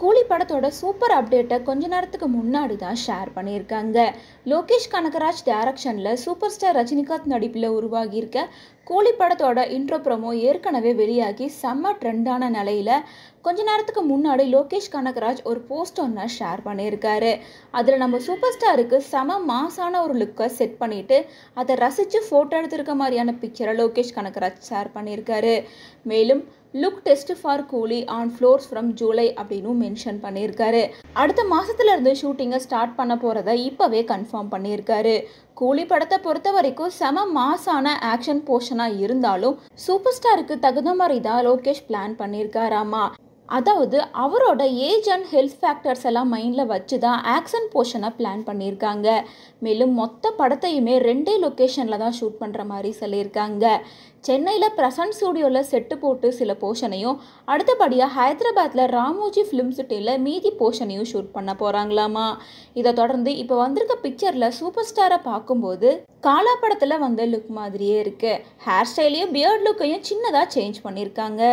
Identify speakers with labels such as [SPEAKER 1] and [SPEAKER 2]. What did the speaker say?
[SPEAKER 1] கூலி படத்தோட சூப்பர் அப்டேட்டை கொஞ்ச நேரத்துக்கு முன்னாடி தான் ஷேர் பண்ணியிருக்காங்க லோகேஷ் கனகராஜ் டைரக்ஷனில் சூப்பர் ஸ்டார் ரஜினிகாந்த் நடிப்பில் உருவாகியிருக்க கூலி படத்தோட இன்ட்ரோ ப்ரோமோ ஏற்கனவே வெளியாகி செம்ம ட்ரெண்டான நிலையில் கொஞ்ச நேரத்துக்கு முன்னாடி லோகேஷ் கனகராஜ் ஒரு போஸ்ட் ஒன்றை ஷேர் பண்ணியிருக்காரு அதில் நம்ம சூப்பர் ஸ்டாருக்கு செம மாசான ஒரு லுக்கை செட் பண்ணிவிட்டு அதை ரசித்து ஃபோட்டோ எடுத்திருக்க மாதிரியான பிக்சரை லோகேஷ் கனகராஜ் ஷேர் பண்ணியிருக்காரு மேலும் look test for Coolie on floors from July அப்படின்னு மென்ஷன் பண்ணியிருக்காரு அடுத்த மாதத்துலேருந்து ஷூட்டிங்கை ஸ்டார்ட் பண்ண போகிறத இப்போவே கன்ஃபார்ம் பண்ணியிருக்காரு கூலி படத்தை பொறுத்த வரைக்கும் செம மாசான ஆக்ஷன் போர்ஷனாக இருந்தாலும் சூப்பர் ஸ்டாருக்கு தகுந்த மாதிரி தான் லோகேஷ் பிளான் பண்ணியிருக்காராமா அதாவது அவரோட ஏஜ் அண்ட் ஹெல்த் ஃபேக்டர்ஸ் எல்லாம் மைண்டில் வச்சு தான் ஆக்ஷன் போர்ஷனை பிளான் பண்ணியிருக்காங்க மேலும் மொத்த படத்தையுமே ரெண்டே லொக்கேஷனில் தான் ஷூட் பண்ணுற மாதிரி சொல்லியிருக்காங்க சென்னையில் பிரசன்ட் ஸ்டூடியோவில் செட்டு போட்டு சில போர்ஷனையும் அடுத்தபடியாக ஹைதராபாத்தில் ராமோஜி ஃபிலிம் சிட்டியில் மீதி போர்ஷனையும் ஷூட் பண்ண போகிறாங்களாமா இதை தொடர்ந்து இப்போ வந்திருக்க பிக்சரில் சூப்பர் ஸ்டாரை பார்க்கும்போது காலா படத்தில் வந்த லுக் மாதிரியே இருக்குது ஹேர் ஸ்டைலையும் பியர்ட் லுக்கையும் சின்னதாக சேஞ்ச் பண்ணியிருக்காங்க